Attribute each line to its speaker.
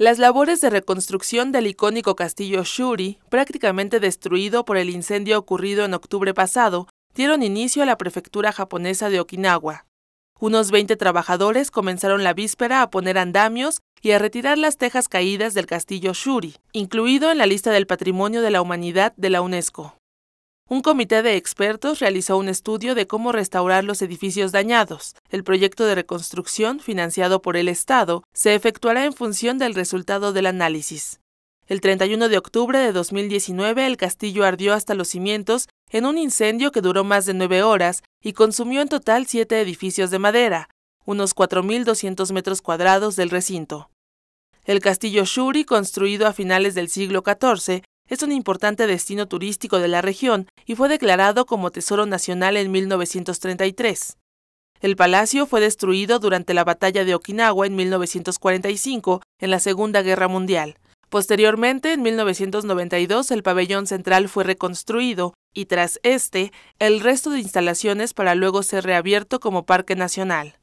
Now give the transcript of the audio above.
Speaker 1: Las labores de reconstrucción del icónico castillo Shuri, prácticamente destruido por el incendio ocurrido en octubre pasado, dieron inicio a la prefectura japonesa de Okinawa. Unos 20 trabajadores comenzaron la víspera a poner andamios y a retirar las tejas caídas del castillo Shuri, incluido en la lista del Patrimonio de la Humanidad de la UNESCO. Un comité de expertos realizó un estudio de cómo restaurar los edificios dañados. El proyecto de reconstrucción, financiado por el Estado, se efectuará en función del resultado del análisis. El 31 de octubre de 2019, el castillo ardió hasta los cimientos en un incendio que duró más de nueve horas y consumió en total siete edificios de madera, unos 4.200 metros cuadrados del recinto. El castillo Shuri, construido a finales del siglo XIV, es un importante destino turístico de la región y fue declarado como Tesoro Nacional en 1933. El palacio fue destruido durante la batalla de Okinawa en 1945, en la Segunda Guerra Mundial. Posteriormente, en 1992, el pabellón central fue reconstruido y tras este, el resto de instalaciones para luego ser reabierto como parque nacional.